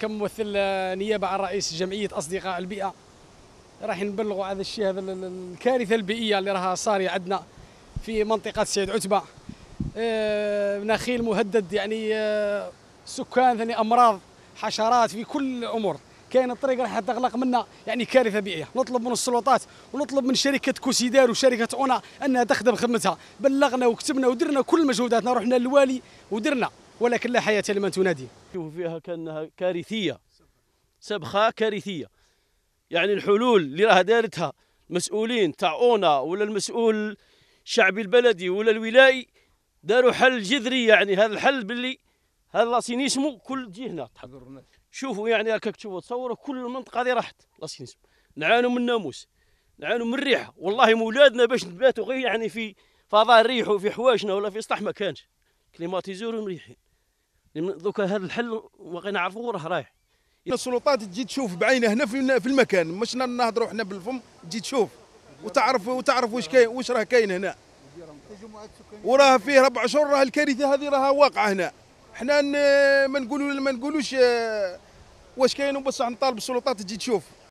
كممثل نيابه عن رئيس جمعيه اصدقاء البيئه راح نبلغوا هذا الشيء هذا الكارثه البيئيه اللي راها صاريه عندنا في منطقه سيد عتبه آه، نخيل مهدد يعني آه، سكان ثاني امراض حشرات في كل الامور كاين الطريق راح تغلق منا يعني كارثه بيئيه نطلب من السلطات ونطلب من شركه كوسيدار وشركه اونا انها تخدم خدمتها بلغنا وكتبنا ودرنا كل مجهوداتنا رحنا للوالي ودرنا ولكن لا حياة لمن تنادي شوفوا فيها كأنها كارثية سبخة كارثية يعني الحلول اللي راها دارتها المسؤولين تاع اونا ولا المسؤول الشعبي البلدي ولا الولائي داروا حل جذري يعني هذا الحل باللي هذا لاسينيسمو كل تجي هنا تحضر شوفوا يعني هكاك تشوفوا تصوروا كل المنطقه هذه راحت لاسينيسمو نعانوا من الناموس نعانوا من الريحه والله مولادنا باش نباتوا غير يعني في فضاء الريح وفي حواشنا ولا في سطح ما كانش كليماتيزور مريحين دوكا هذا الحل باقي نعرفوا راه رايح السلطات تجي تشوف بعينها هنا في المكان مش نهضروا حنا بالفم تجي تشوف وتعرف وتعرف واش كاين واش راه كاين هنا وراه فيه ربع شهور راه الكارثه هذه راها واقعه هنا حنا ما نقولوا ما نقولوش آه، واش كاين بصح نطالب السلطات تجي تشوف